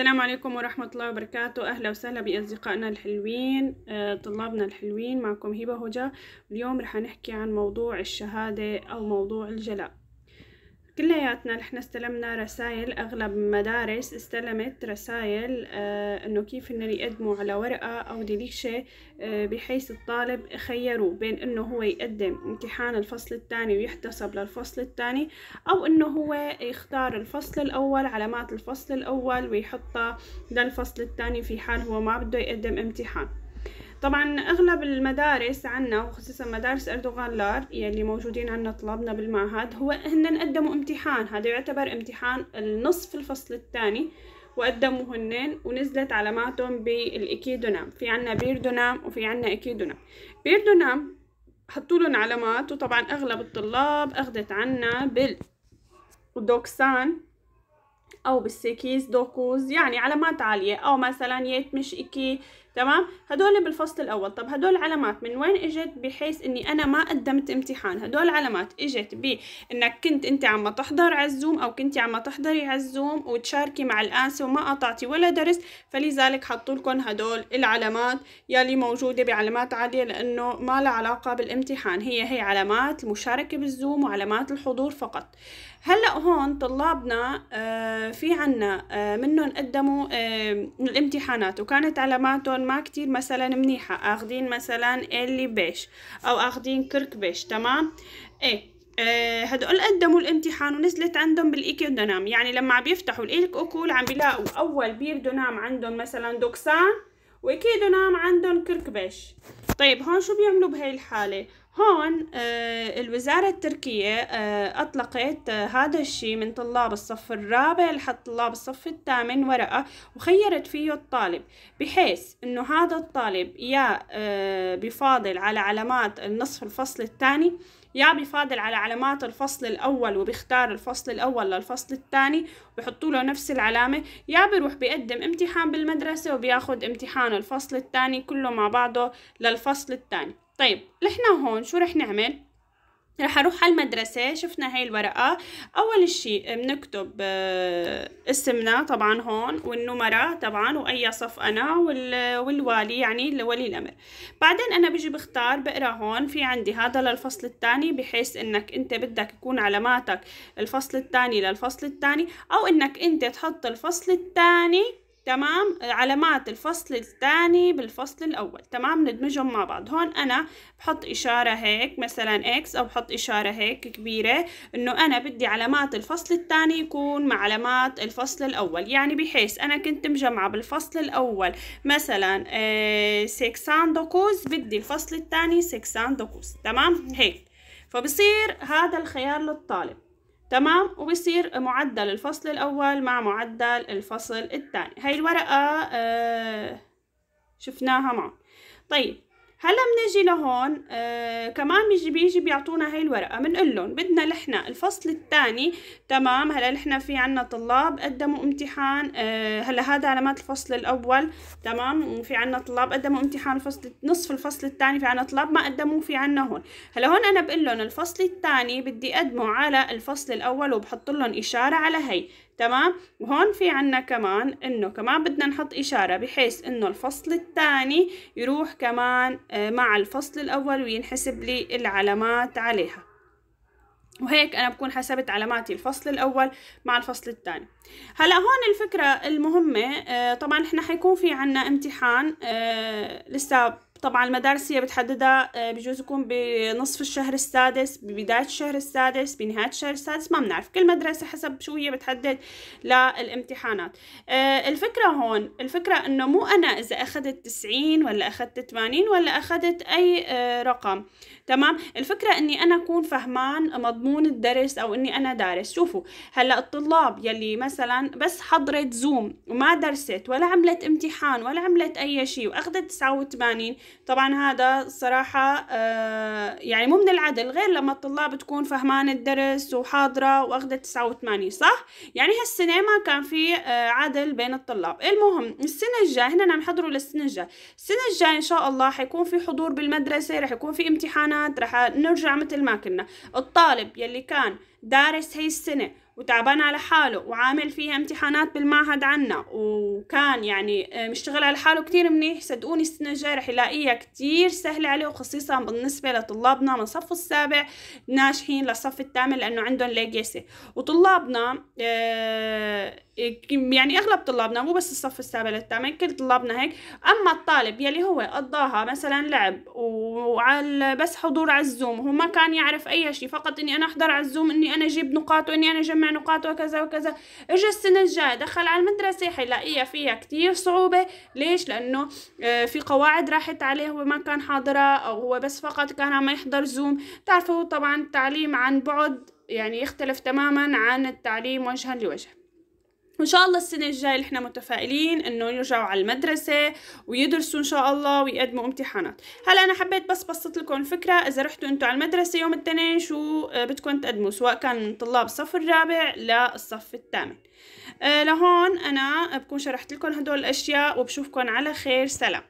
السلام عليكم ورحمة الله وبركاته أهلا وسهلا بأصدقائنا الحلوين آه، طلابنا الحلوين معكم هبة هجا اليوم رح نحكي عن موضوع الشهادة أو موضوع الجلاء كلياتنا احنا استلمنا رسائل اغلب مدارس استلمت رسائل آه انه كيف انه يقدموا على ورقة او دليشة آه بحيث الطالب خيروا بين انه هو يقدم امتحان الفصل الثاني ويحتسب للفصل الثاني او انه هو يختار الفصل الاول علامات الفصل الاول ويحطها للفصل الثاني في حال هو ما بده يقدم امتحان طبعا اغلب المدارس عنا وخصوصا مدارس اردوغان لار يلي موجودين عنا طلابنا بالمعهد هو هن قدموا امتحان هذا يعتبر امتحان النصف الفصل الثاني وقدموا هنن ونزلت علاماتهم بالاكيدونام في عنا بيردونام وفي عنا اكيدونام بيردونام حطوا لهم علامات وطبعا اغلب الطلاب اخذت عنا بال دوكسان او بالسيكيز دوكوز يعني علامات عالية او مثلا يتمش اكي تمام هدول بالفصل الاول طب هدول علامات من وين اجت بحيث اني انا ما قدمت امتحان هدول علامات اجت بانك كنت انت عم تحضر على الزوم او كنت عم تحضري على الزوم وتشاركي مع الانسه وما قطعتي ولا درس فلذلك حطوا لكم هدول العلامات يلي موجوده بعلامات عاليه لانه ما لها علاقه بالامتحان هي هي علامات المشاركه بالزوم وعلامات الحضور فقط هلا هون طلابنا آه، في عنا آه، منهم قدموا آه، الامتحانات وكانت علاماتهم هون ما كتير مثلا منيحة اخدين مثلا اللي بيش او اخدين كرك بيش تمام ايه آه هدول قدموا الامتحان ونزلت عندهم بالايكودونام يعني لما عم بيفتحوا اوكول عم بيلاقوا اول بيردونام عندهم مثلا دوكسان واكيدونام عندهم كركبش طيب هون شو بيعملوا بهي الحالة هون آه، الوزارة التركية آه، أطلقت آه، هذا الشيء من طلاب الصف الرابع لحد طلاب الصف الثامن ورقة وخيرت فيه الطالب بحيث إنه هذا الطالب يا بفاضل على علامات النصف الفصل الثاني يا بفاضل على علامات الفصل الأول وبيختار الفصل الأول للفصل الثاني بحطوا له نفس العلامة يا بروح بيقدم امتحان بالمدرسة وبياخد امتحان الفصل الثاني كله مع بعضه للفصل الثاني طيب لحنا هون شو رح نعمل رح اروح على المدرسة شفنا هاي الورقة اول شيء بنكتب آه، اسمنا طبعا هون والنمرة طبعا واي صف انا والوالي يعني ولي الامر بعدين انا بيجي بختار بقرا هون في عندي هذا للفصل الثاني بحيث انك انت بدك يكون علاماتك الفصل الثاني للفصل الثاني او انك انت تحط الفصل الثاني تمام علامات الفصل الثاني بالفصل الأول تمام ندمجهم مع بعض هون أنا بحط إشارة هيك مثلا إكس أو بحط إشارة هيك كبيرة إنه أنا بدي علامات الفصل الثاني يكون مع علامات الفصل الأول يعني بحيث أنا كنت مجمعة بالفصل الأول مثلا آه سيكسان دوكوز بدي الفصل الثاني سيكسان دوكوز تمام هيك فبصير هذا الخيار للطالب تمام وبصير معدل الفصل الأول مع معدل الفصل الثاني هاي الورقة آه، شفناها معا طيب هلا بنجي لهون آه كمان بيجي بيجي بيعطونا هاي الورقه بنقول لهم بدنا لحنا الفصل الثاني تمام هلا لحنا في عنا طلاب قدموا امتحان آه هلا هذا علامات الفصل الاول تمام وفي عنا طلاب قدموا امتحان الفصل نصف الفصل الثاني في عنا طلاب ما قدموا في عنا هون هلا هون انا بقول لهم الفصل الثاني بدي اقدمه على الفصل الاول وبحط لهم اشاره على هي تمام وهون في عنا كمان انه كمان بدنا نحط اشارة بحيث انه الفصل الثاني يروح كمان آه، مع الفصل الاول وينحسب لي العلامات عليها وهيك انا بكون حسبت علاماتي الفصل الاول مع الفصل الثاني هلا هون الفكره المهمه آه، طبعا احنا حيكون في عنا امتحان آه، لسه طبعا المدارس هي بتحددها آه، بجوز يكون بنصف الشهر السادس ببداية الشهر السادس بنهاية الشهر السادس ما بنعرف كل مدرسة حسب شو هي بتحدد للامتحانات آه، الفكرة هون الفكرة انه مو انا اذا اخذت تسعين ولا اخذت ثمانين ولا اخذت اي آه، رقم تمام الفكره اني انا اكون فهمان مضمون الدرس او اني انا دارس شوفوا هلا الطلاب يلي مثلا بس حضرت زوم وما درست ولا عملت امتحان ولا عملت اي شيء واخذت 89 طبعا هذا صراحه آه يعني مو من العدل غير لما الطلاب تكون فهمان الدرس وحاضره واخذت 89 صح يعني هالسنه ما كان في آه عدل بين الطلاب المهم السنه الجايه هنا عم يحضروا للسنه الجايه السنه الجايه ان شاء الله حيكون في حضور بالمدرسه رح يكون في امتحانات الامتحانات رح نرجع مثل ما كنا الطالب يلي كان دارس هي السنة وتعبان على حاله وعامل فيها امتحانات بالمعهد عنا وكان يعني آه، مشتغل على حاله كتير منيح صدقوني السنة الجاية رح يلاقيها كتير سهلة عليه وخصيصا بالنسبة لطلابنا من الصف السابع ناجحين للصف الثامن لأنه عندهم ليجاسي وطلابنا آه، يعني أغلب طلابنا مو بس الصف السابع للثامن كل طلابنا هيك أما الطالب يلي هو قضاها مثلا لعب وعلى بس حضور على الزوم هو ما كان يعرف أي شيء فقط إني أنا أحضر على الزوم إني واني انا اجيب نقاط واني انا اجمع نقاط وكذا وكذا اجى السنه الجايه دخل على المدرسه حيلاقيها فيها كتير صعوبه ليش لانه آه، في قواعد راحت عليه هو ما كان حاضرها او هو بس فقط كان عم يحضر زوم تعرفوا طبعا التعليم عن بعد يعني يختلف تماما عن التعليم وجها لوجه وان شاء الله السنه الجايه احنا متفائلين انه يرجعوا على المدرسه ويدرسوا ان شاء الله ويقدموا امتحانات هلا انا حبيت بس بسط لكم الفكره اذا رحتوا إنتوا على المدرسه يوم الاثنين شو آه، بدكم تقدموا سواء كان من طلاب الصف الرابع للصف الثامن آه، لهون انا بكون شرحت لكم هدول الاشياء وبشوفكم على خير سلام